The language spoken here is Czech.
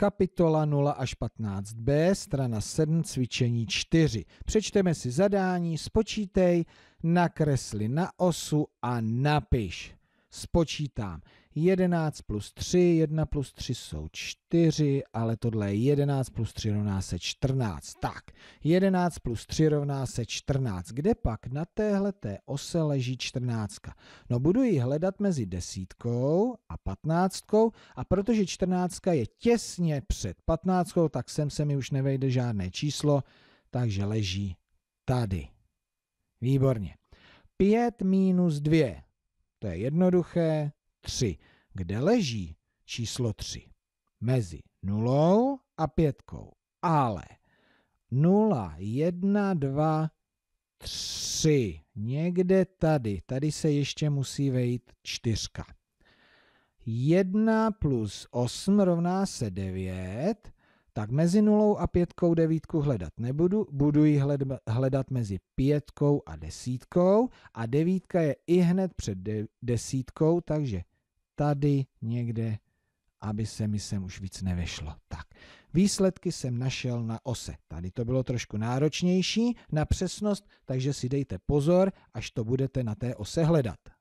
Kapitola 0 až 15b, strana 7, cvičení 4. Přečteme si zadání, spočítej, nakresli na osu a napiš. Spočítám. 11 plus 3, 1 plus 3 jsou 4, ale tohle je 11 plus 3 rovná se 14. Tak, 11 plus 3 rovná se 14. Kde pak na téhle té ose leží 14? No budu ji hledat mezi desítkou a patnáctkou a protože 14 je těsně před patnáctkou, tak sem se mi už nevejde žádné číslo, takže leží tady. Výborně. 5 minus 2. To je jednoduché, 3. Kde leží číslo 3? Mezi 0 a 5. Ale 0, 1, 2, 3. Někde tady. Tady se ještě musí vejít 4. 1 plus 8 rovná se 9, tak mezi 0 a 5 devítku hledat nebudu, budu ji hledat mezi 5 a 10. a devítka je i hned před 10, takže tady někde, aby se mi sem už víc nevešlo. Tak, výsledky jsem našel na ose. Tady to bylo trošku náročnější na přesnost, takže si dejte pozor, až to budete na té ose hledat.